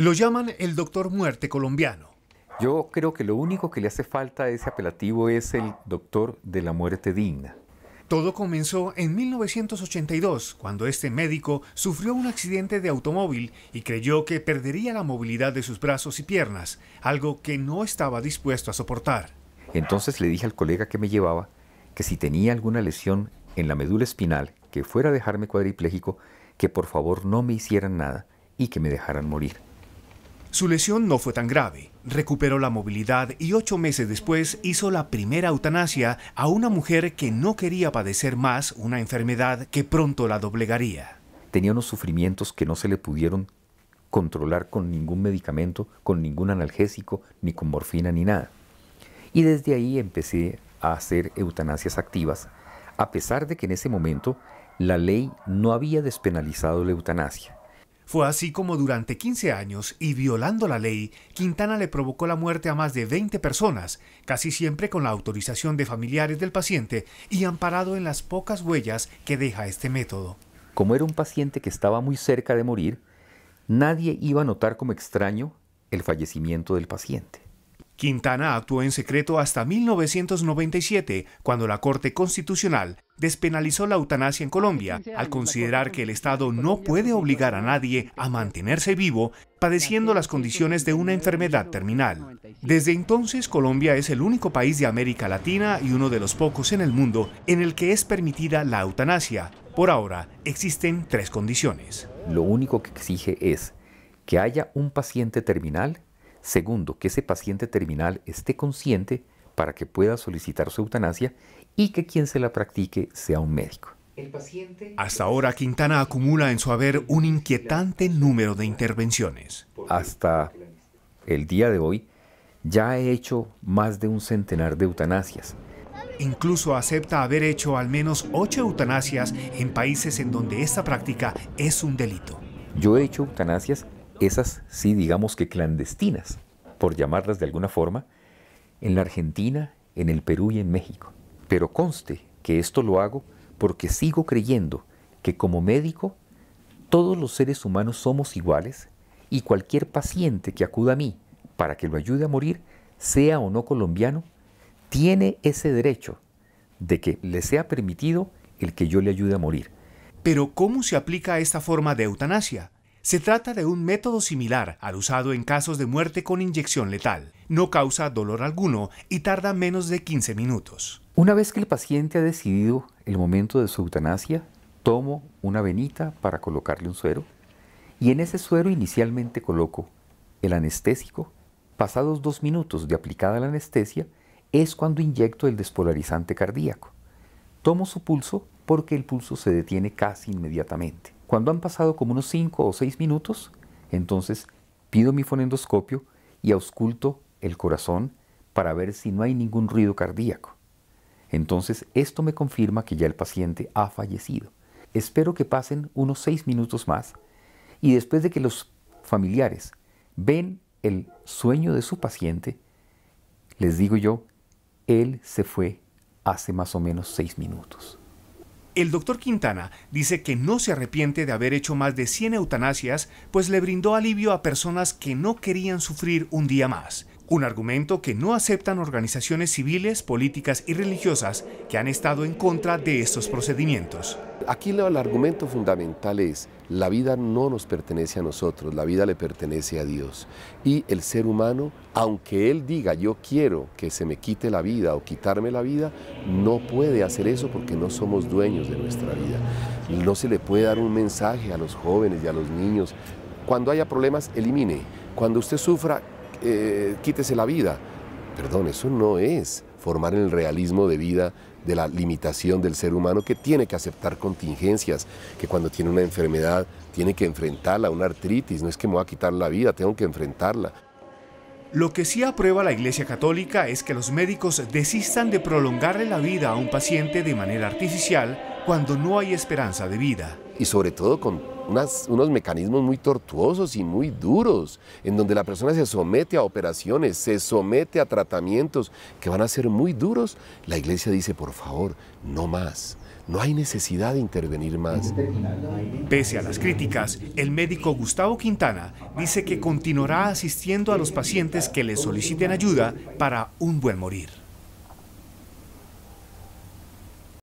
Lo llaman el doctor muerte colombiano. Yo creo que lo único que le hace falta a ese apelativo es el doctor de la muerte digna. Todo comenzó en 1982, cuando este médico sufrió un accidente de automóvil y creyó que perdería la movilidad de sus brazos y piernas, algo que no estaba dispuesto a soportar. Entonces le dije al colega que me llevaba que si tenía alguna lesión en la médula espinal que fuera a dejarme cuadripléjico, que por favor no me hicieran nada y que me dejaran morir. Su lesión no fue tan grave, recuperó la movilidad y ocho meses después hizo la primera eutanasia a una mujer que no quería padecer más una enfermedad que pronto la doblegaría. Tenía unos sufrimientos que no se le pudieron controlar con ningún medicamento, con ningún analgésico, ni con morfina, ni nada. Y desde ahí empecé a hacer eutanasias activas, a pesar de que en ese momento la ley no había despenalizado la eutanasia. Fue así como durante 15 años y violando la ley, Quintana le provocó la muerte a más de 20 personas, casi siempre con la autorización de familiares del paciente y amparado en las pocas huellas que deja este método. Como era un paciente que estaba muy cerca de morir, nadie iba a notar como extraño el fallecimiento del paciente. Quintana actuó en secreto hasta 1997, cuando la Corte Constitucional despenalizó la eutanasia en Colombia, al considerar que el Estado no puede obligar a nadie a mantenerse vivo padeciendo las condiciones de una enfermedad terminal. Desde entonces, Colombia es el único país de América Latina y uno de los pocos en el mundo en el que es permitida la eutanasia. Por ahora, existen tres condiciones. Lo único que exige es que haya un paciente terminal Segundo, que ese paciente terminal esté consciente para que pueda solicitar su eutanasia y que quien se la practique sea un médico. Hasta ahora, Quintana acumula en su haber un inquietante número de intervenciones. Hasta el día de hoy, ya he hecho más de un centenar de eutanasias. Incluso acepta haber hecho al menos ocho eutanasias en países en donde esta práctica es un delito. Yo he hecho eutanasias esas sí digamos que clandestinas, por llamarlas de alguna forma, en la Argentina, en el Perú y en México. Pero conste que esto lo hago porque sigo creyendo que como médico todos los seres humanos somos iguales y cualquier paciente que acuda a mí para que lo ayude a morir, sea o no colombiano, tiene ese derecho de que le sea permitido el que yo le ayude a morir. Pero ¿cómo se aplica esta forma de eutanasia? Se trata de un método similar al usado en casos de muerte con inyección letal. No causa dolor alguno y tarda menos de 15 minutos. Una vez que el paciente ha decidido el momento de su eutanasia, tomo una venita para colocarle un suero y en ese suero inicialmente coloco el anestésico. Pasados dos minutos de aplicada la anestesia es cuando inyecto el despolarizante cardíaco. Tomo su pulso porque el pulso se detiene casi inmediatamente. Cuando han pasado como unos 5 o 6 minutos, entonces pido mi fonendoscopio y ausculto el corazón para ver si no hay ningún ruido cardíaco. Entonces esto me confirma que ya el paciente ha fallecido. Espero que pasen unos 6 minutos más y después de que los familiares ven el sueño de su paciente, les digo yo, él se fue hace más o menos 6 minutos. El doctor Quintana dice que no se arrepiente de haber hecho más de 100 eutanasias, pues le brindó alivio a personas que no querían sufrir un día más. Un argumento que no aceptan organizaciones civiles, políticas y religiosas que han estado en contra de estos procedimientos. Aquí el argumento fundamental es, la vida no nos pertenece a nosotros, la vida le pertenece a Dios. Y el ser humano, aunque él diga yo quiero que se me quite la vida o quitarme la vida, no puede hacer eso porque no somos dueños de nuestra vida. No se le puede dar un mensaje a los jóvenes y a los niños. Cuando haya problemas, elimine. Cuando usted sufra, eh, quítese la vida. Perdón, eso no es formar el realismo de vida de la limitación del ser humano que tiene que aceptar contingencias, que cuando tiene una enfermedad tiene que enfrentarla, una artritis, no es que me voy a quitar la vida, tengo que enfrentarla. Lo que sí aprueba la Iglesia Católica es que los médicos desistan de prolongarle la vida a un paciente de manera artificial cuando no hay esperanza de vida y sobre todo con unos mecanismos muy tortuosos y muy duros, en donde la persona se somete a operaciones, se somete a tratamientos que van a ser muy duros, la iglesia dice, por favor, no más. No hay necesidad de intervenir más. Pese a las críticas, el médico Gustavo Quintana dice que continuará asistiendo a los pacientes que le soliciten ayuda para un buen morir.